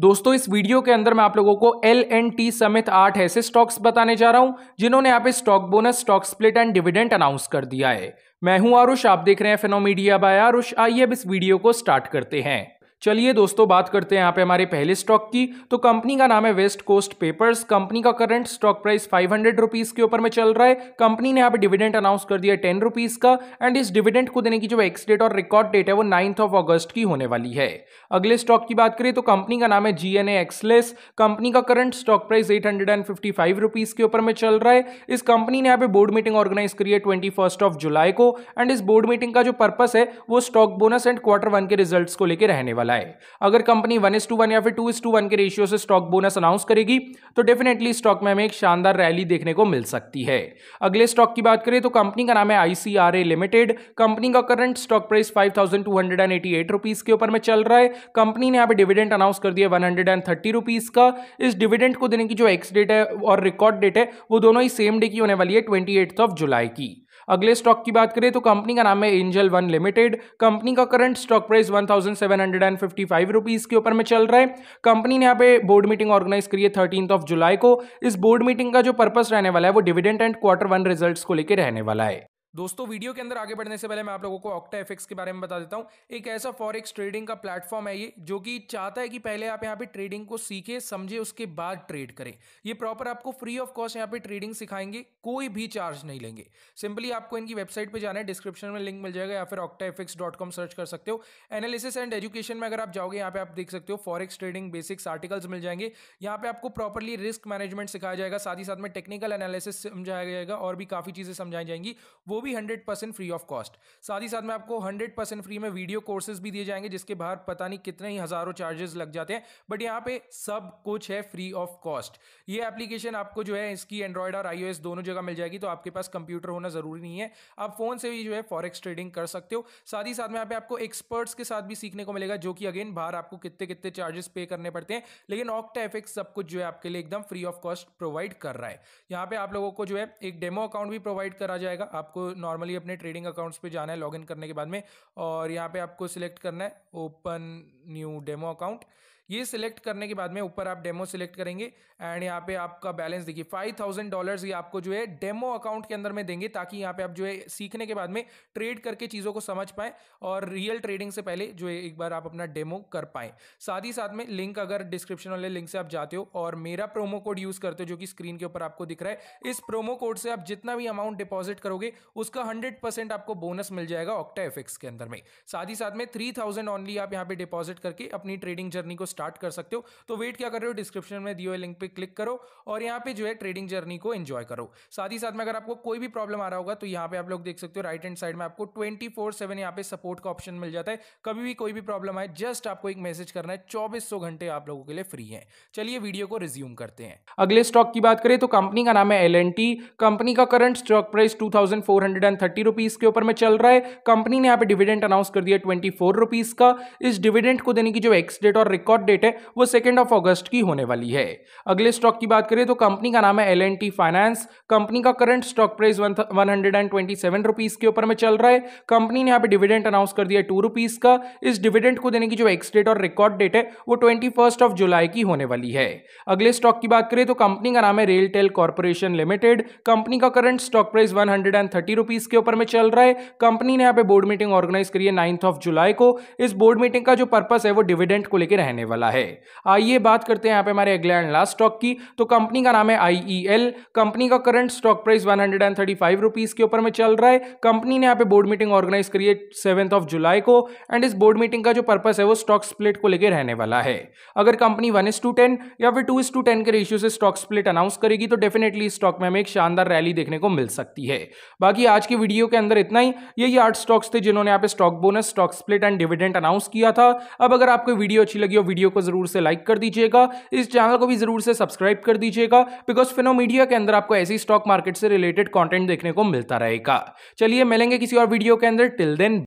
दोस्तों इस वीडियो के अंदर मैं आप लोगों को एल एन टी समेत आठ ऐसे स्टॉक्स बताने जा रहा हूं जिन्होंने यहाँ पे stock bonus stock split and dividend announce कर दिया है मैं हूं आरुष आप देख रहे हैं फेनोमीडिया बाय आरुष आइए अब इस वीडियो को स्टार्ट करते हैं चलिए दोस्तों बात करते हैं यहाँ पे हमारे पहले स्टॉक की तो कंपनी का नाम है वेस्ट कोस्ट पेपर्स कंपनी का current stock price five hundred rupees के ऊपर में चल रहा है कंपनी ने यहाँ पे डिविडेंड अनाउंस कर दिया टेन रुपीज का एंड इस डिविडेंड को देने की जो एक्स डेट और रिकॉर्ड डेट है वो नाइन्थ ऑफ अगस्त की होने वाली है अगले स्टॉक की बात करें तो कंपनी का नाम है जी एन एक्सलेस कंपनी का current stock price eight hundred and fifty five rupees के ऊपर में चल रहा है इस कंपनी ने यहाँ पे बोर्ड मीटिंग ऑर्गेनाइज करी है ट्वेंटी फर्स्ट ऑफ जुलाई को एंड इस बोर्ड मीटिंग का जो पर्पस है वो stock bonus and quarter one के रिजल्ट को लेकर रहने वाला है वाला है अगर company one is to one या फिर टू इस टू वन के रेशियो से स्टॉक बोनस अनाउंस करेगी तो डेफिनेटली स्टॉक में हमें एक शानदार रैली देखने को मिल सकती है अगले स्टॉक की बात करें तो कंपनी का नाम है आईसीआरए लिमिटेड कंपनी का current stock price five thousand two hundred and eighty eight rupees के ऊपर में चल रहा है कंपनी ने यहाँ पे डिविडेंड अनाउंस कर दिया one hundred and thirty rupees का इस डिविडेंड को देने की जो एक्स डेट है और रिकॉर्ड डेट है वो दोनों ही सेम डे की होने वाली है ट्वेंटी एट्थ ऑफ जुलाई की अगले स्टॉक की बात करें तो कंपनी का नाम है एंजल वन लिमिटेड कंपनी का current stock price one thousand seven hundred and fifty five rupees के ऊपर में चल रहा है कंपनी ने यहाँ पे बोर्ड मीटिंग ऑर्गेनाइज करी है थर्टीन ऑफ जुलाई को इस बोर्ड मीटिंग का जो पर्पस रहने वाला है वो dividend and quarter one result को लेकर रहने वाला है दोस्तों वीडियो के अंदर आगे बढ़ने से पहले मैं आप लोगों को ऑक्टा एफेक्स के बारे में बता देता हूँ एक ऐसा फॉरेक्स ट्रेडिंग का प्लेटफॉर्म है ये जो कि चाहता है कि पहले आप यहाँ पे ट्रेडिंग को सीखे समझे उसके बाद ट्रेड करें ये प्रॉपर आपको फ्री ऑफ कॉस्ट यहाँ पे ट्रेडिंग सिखाएंगे कोई भी चार्ज नहीं लेंगे सिंपली आपको इनकी वेबसाइट पर जाना है डिस्क्रिप्शन में लिंक मिल जाएगा या फिर ऑक्टा सर्च कर सकते हो एनालिसिस एंड एजुकेशन में अगर आप जाओगे यहाँ पे आप देख सकते हो फॉरेक्स ट्रेडिंग बेसिक्स आर्टिकल्स मिल जाएंगे यहाँ पे आपको प्रॉपरली रिस्क मैनेजमेंट सिखाया जाएगा साथ ही साथ में टेक्निकल एनालिसिस समझाया जाएगा और भी काफी चीजें समझाई जाएंगी वो भी hundred percent free of cost साथ ही साथ में आपको हंड्रेड परसेंट फ्री में वीडियो कोर्सेज भी दिए जाएंगे जिसके बाहर पता नहीं कितने ही हज़ारों चार्जेस लग जाते हैं बट यहाँ पे सब कुछ है फ्री ऑफ कॉस्ट ये एप्लीकेशन आपको जो है इसकी एंड्रॉयड और आई दोनों जगह मिल जाएगी तो आपके पास कंप्यूटर होना ज़रूरी नहीं है आप फ़ोन से भी जो है फॉरेक्स ट्रेडिंग कर सकते हो साथ ही साथ में यहाँ पे आपको एक्सपर्ट्स के साथ भी सीखने को मिलेगा जो कि अगेन बाहर आपको कितने कितने चार्जेस पे करने पड़ते हैं लेकिन ऑक्टा एफेक्ट सब कुछ जो है आपके लिए एकदम फ्री ऑफ कॉस्ट प्रोवाइड कर रहा है यहाँ पे आप लोगों को जो है एक डेमो अकाउंट भी प्रोवाइड करा जाएगा आपको नॉर्मली अपने ट्रेडिंग अकाउंट्स पे जाना है लॉगिन करने के बाद में और यहाँ पे आपको सिलेक्ट करना है ओपन न्यू डेमो अकाउंट ये सिलेक्ट करने के बाद में ऊपर आप डेमो सिलेक्ट करेंगे एंड यहाँ पे आपका बैलेंस देखिए फाइव थाउजेंड डॉलर ये आपको जो है डेमो अकाउंट के अंदर में देंगे ताकि यहाँ पे आप जो है सीखने के बाद में ट्रेड करके चीज़ों को समझ पाए और रियल ट्रेडिंग से पहले जो है एक बार आप अपना डेमो कर पाए साथ ही साथ में लिंक अगर डिस्क्रिप्शन वाले लिंक से आप जाते हो और मेरा प्रोमो कोड यूज़ करते हो जो कि स्क्रीन के ऊपर आपको दिख रहा है इस प्रोमो कोड से आप जितना भी अमाउंट डिपॉजिट करोगे उसका हंड्रेड परसेंट आपको बोनस मिल जाएगा ऑक्टा एफ के अंदर में साथ ही साथ में थ्री थाउजेंड ओनली आप यहाँ पे डिपॉजिट करके अपनी ट्रेडिंग जर्नी को स्टार्ट कर सकते हो तो वेट क्या कर रहे हो डिस्क्रिप्शन में दिए हुए लिंक पे क्लिक करो और यहाँ पे जो है ट्रेडिंग जर्नी को एंजॉय करो साथ ही साथ में अगर आपको कोई भी प्रॉब्लम आ रहा होगा तो यहाँ पे आप लोग देख सकते हो राइट एंड साइड में आपको ट्वेंटी फोर सेवन यहाँ पे सपोर्ट का ऑप्शन मिल जाता है कभी भी कोई भी प्रॉब्लम आए जस्ट आपको एक मैसेज करना है चौबीस घंटे आप लोगों के लिए फ्री है चलिए वीडियो को रिज्यूम करते हैं अगले स्टॉक की बात करें तो कंपनी का नाम है एल कंपनी का करंट स्टॉक प्राइस टू के ऊपर में चल रहा है कंपनी ने यहाँ पे डिविडेंट अनाउंस कर दिया ट्वेंटी का इस डिविडेंट को देने की जो एक्स डेट और रिकॉर्ड डेट है वो सेकेंड ऑफ अगस्त की होने वाली है अगले स्टॉक की बात करें तो कंपनी का नाम है L N T finance company का current stock price one hundred and twenty seven rupees के ऊपर में चल रहा है कंपनी ने यहाँ पे डिविडेंड अनाउंस कर दिया टू रुपीज का इस डिविडेंड को देने की जो एक्सडेट और रिकॉर्ड डेट है वो ट्वेंटी फर्स्ट ऑफ जुलाई की होने वाली है अगले स्टॉक की बात करें तो कंपनी का नाम है रेलटेल कॉर्पोरेशन लिमिटेड कंपनी का current stock price one hundred and thirty rupees के ऊपर में चल रहा है कंपनी ने यहाँ पे बोर्ड मीटिंग ऑर्गेनाइज करी है नाइन्थ ऑफ जुलाई को इस बोर्ड मीटिंग का जो पर्पस है वो डिविडेंड को लेकर रहने वाला वाला है आइए बात करते हैं यहाँ पे हमारे अगले एंड लास्ट स्टॉक की तो कंपनी का नाम है आईईएल कंपनी e का current stock price one hundred and thirty five rupees के ऊपर में चल रहा है कंपनी ने यहाँ पे बोर्ड मीटिंग ऑर्गेनाइज करी है सेवंथ ऑफ जुलाई को एंड इस बोर्ड मीटिंग का जो पर्पस है वो स्टॉक स्प्लिट को लेकर रहने वाला है अगर company one is to ten या फिर टू इज टू टेन के रेशियो से स्टॉक स्प्लिट अनाउंस करेगी तो डेफिनेटली स्टॉक में हमें एक शानदार रैली देखने को मिल सकती है बाकी आज की वीडियो के अंदर इतना ही यही आठ स्टॉक्स थे जिन्होंने यहाँ पे stock bonus stock split and dividend announce किया था अब अगर आपको वीडियो अच्छी लगी हो वीडियो वीडियो को जरूर से लाइक कर दीजिएगा इस चैनल को भी जरूर से सब्सक्राइब कर दीजिएगा बिकॉज फिनो मीडिया के अंदर आपको ऐसी स्टॉक मार्केट से रिलेटेड कॉन्टेंट देखने को मिलता रहेगा चलिए मिलेंगे किसी और वीडियो के अंदर टिल देन